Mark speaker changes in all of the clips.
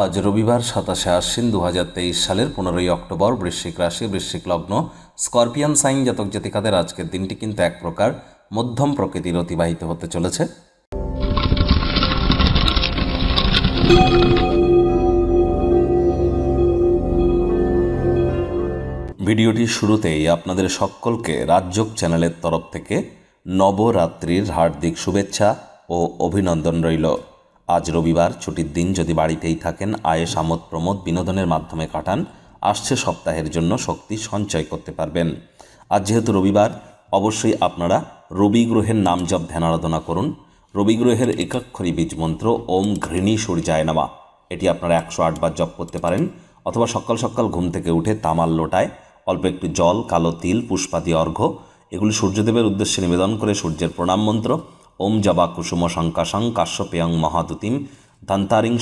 Speaker 1: আজ রবিবার সাতাশে আশ্বিন দু সালের পনেরোই অক্টোবর বৃশ্চিক রাশি বৃশ্চিক লগ্ন স্করপিয়ান সাইন জাতক জাতিকাদের আজকের দিনটি কিন্তু এক প্রকার মধ্যম প্রকৃতির অতিবাহিত হতে চলেছে ভিডিওটির শুরুতেই আপনাদের সকলকে রাজযোগ চ্যানেলের তরফ থেকে নবরাত্রির হার্দিক শুভেচ্ছা ও অভিনন্দন রইল আজ রবিবার ছুটির দিন যদি বাড়িতেই থাকেন আয়ে আমোদ প্রমোদ বিনোদনের মাধ্যমে কাটান আসছে সপ্তাহের জন্য শক্তি সঞ্চয় করতে পারবেন আজ যেহেতু রবিবার অবশ্যই আপনারা রবি গ্রহের নাম জপ ধ্যান আরাধনা করুন রবি গ্রহের একাক্ষরী বীজ মন্ত্র ওম ঘৃণী সূর্যায় নামা এটি আপনারা একশো আটবার জপ করতে পারেন অথবা সকাল সকাল ঘুম থেকে উঠে তামাল লোটায় অল্প একটু জল কালো তিল পুষ্পাদি অর্ঘ্য এগুলি সূর্যদেবের উদ্দেশ্যে নিবেদন করে সূর্যের প্রণাম মন্ত্র ওম জবা কুসুম শঙ্কাশং কাশ্যপেয়ং মহাদুতিম ধান্তারিং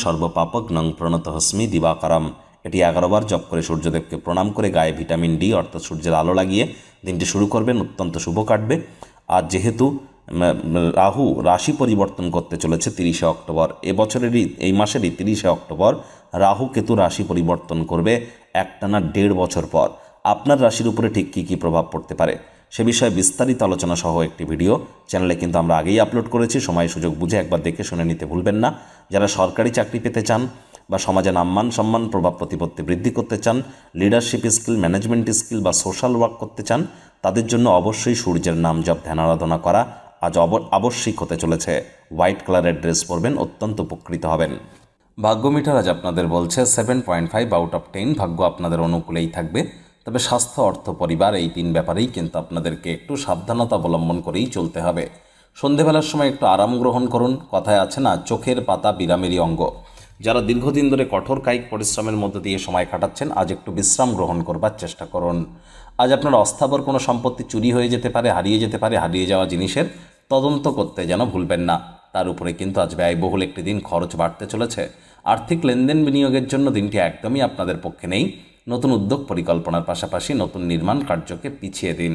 Speaker 1: নং প্রণতহস্মি দিবাকারাম এটি এগারোবার জপ করে সূর্যদেবকে প্রণাম করে গায়ে ভিটামিন ডি অর্থাৎ সূর্যের আলো লাগিয়ে দিনটি শুরু করবেন অত্যন্ত শুভ কাটবে আর যেহেতু রাহু রাশি পরিবর্তন করতে চলেছে তিরিশে অক্টোবর এবছরেরই এই মাসেরই তিরিশে অক্টোবর রাহু কেতু রাশি পরিবর্তন করবে একটানা দেড় বছর পর আপনার রাশির উপরে ঠিক কী কী প্রভাব পড়তে পারে সে বিষয়ে বিস্তারিত আলোচনা সহ একটি ভিডিও চ্যানেলে কিন্তু আমরা আগেই আপলোড করেছি সময় সুযোগ বুঝে একবার দেখে শুনে নিতে ভুলবেন না যারা সরকারি চাকরি পেতে চান বা সমাজে নাম্মান সম্মান প্রভাব প্রতিপত্তি বৃদ্ধি করতে চান লিডারশিপ স্কিল ম্যানেজমেন্ট স্কিল বা সোশ্যাল ওয়ার্ক করতে চান তাদের জন্য অবশ্যই সূর্যের নাম জপ ধ্যান আরাধনা করা আজ অব আবশ্যিক হতে চলেছে হোয়াইট কালারের ড্রেস পরবেন অত্যন্ত উপকৃত হবেন ভাগ্য মিটার আজ আপনাদের বলছে seven point five out of ten ভাগ্য আপনাদের অনুকূলেই থাকবে তবে স্বাস্থ্য অর্থ পরিবার এই তিন ব্যাপারেই কিন্তু আপনাদেরকে একটু সাবধানতা অবলম্বন করেই চলতে হবে সন্ধেবেলার সময় একটু আরাম গ্রহণ করুন কথায় আছে না চোখের পাতা বিরামেরই অঙ্গ যারা দীর্ঘদিন ধরে কঠোর কায়িক পরিশ্রমের মধ্যে দিয়ে সময় কাটাচ্ছেন আজ একটু বিশ্রাম গ্রহণ করবার চেষ্টা করুন আজ আপনার অস্থাবর কোনো সম্পত্তি চুরি হয়ে যেতে পারে হারিয়ে যেতে পারে হারিয়ে যাওয়া জিনিসের তদন্ত করতে যেন ভুলবেন না তার উপরে কিন্তু আজ ব্যয়বহুল একটি দিন খরচ বাড়তে চলেছে আর্থিক লেনদেন বিনিয়োগের জন্য দিনটি একদমই আপনাদের পক্ষে নেই নতুন উদ্যোগ পরিকল্পনার পাশাপাশি নতুন নির্মাণ কার্যকে পিছিয়ে দিন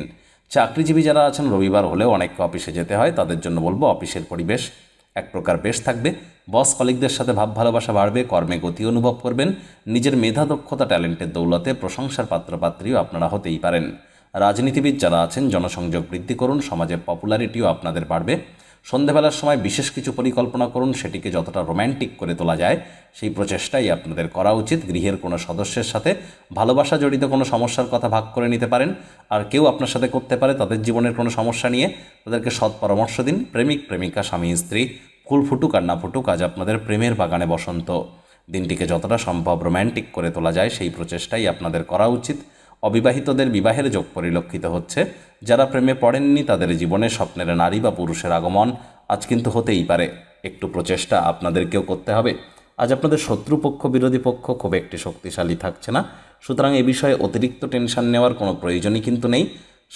Speaker 1: চাকরিজীবী যারা আছেন রবিবার হলেও অনেককে অফিসে যেতে হয় তাদের জন্য বলবো অফিসের পরিবেশ এক প্রকার বেশ থাকবে বস কলিকদের সাথে ভাব ভালোবাসা বাড়বে কর্মে গতি অনুভব করবেন নিজের মেধা দক্ষতা ট্যালেন্টের দৌলতে প্রশংসার পাত্রপাত্রীও আপনারা হতেই পারেন রাজনীতিবিদ যারা আছেন জনসংযোগ বৃদ্ধি করুন সমাজের পপুলারিটিও আপনাদের বাড়বে সন্ধেবেলার সময় বিশেষ কিছু পরিকল্পনা করুন সেটিকে যতটা রোম্যান্টিক করে তোলা যায় সেই প্রচেষ্টাই আপনাদের করা উচিত গৃহের কোনো সদস্যের সাথে ভালোবাসা জড়িত কোনো সমস্যার কথা ভাগ করে নিতে পারেন আর কেউ আপনার সাথে করতে পারে তাদের জীবনের কোনো সমস্যা নিয়ে তাদেরকে সৎ পরামর্শ দিন প্রেমিক প্রেমিকা স্বামী স্ত্রী ফুল ফুটুক আর না ফুটুক আজ আপনাদের প্রেমের বাগানে বসন্ত দিনটিকে যতটা সম্ভব রোম্যান্টিক করে তোলা যায় সেই প্রচেষ্টাই আপনাদের করা উচিত অবিবাহিতদের বিবাহের যোগ পরিলক্ষিত হচ্ছে যারা প্রেমে পড়েননি তাদের জীবনে স্বপ্নের নারী বা পুরুষের আগমন আজ কিন্তু হতেই পারে একটু প্রচেষ্টা আপনাদেরকেও করতে হবে আজ আপনাদের শত্রুপক্ষ বিরোধী পক্ষ খুব একটি শক্তিশালী থাকছে না সুতরাং এ বিষয়ে অতিরিক্ত টেনশন নেওয়ার কোনো প্রয়োজনই কিন্তু নেই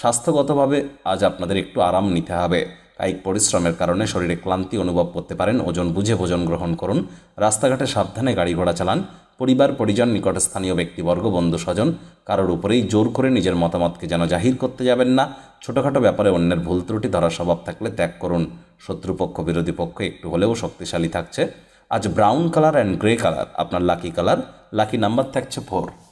Speaker 1: স্বাস্থ্যগতভাবে আজ আপনাদের একটু আরাম নিতে হবে কায়িক পরিশ্রমের কারণে শরীরে ক্লান্তি অনুভব করতে পারেন ওজন বুঝে ভোজন গ্রহণ করুন রাস্তাঘাটে সাবধানে গাড়ি ঘোড়া চালান পরিবার পরিজন নিকটস্থানীয় ব্যক্তিবর্গ বন্ধু স্বজন কারোর উপরেই জোর করে নিজের মতামতকে যেন জাহির করতে যাবেন না ছোটোখাটো ব্যাপারে অন্যের ভুল ত্রুটি ধরার স্বভাব থাকলে ত্যাগ করুন শত্রুপক্ষ বিরোধী পক্ষ একটু হলেও শক্তিশালী থাকছে আজ brown colour and grey colour আপনার লাকি কালার লাকি নাম্বার থাকছে ফোর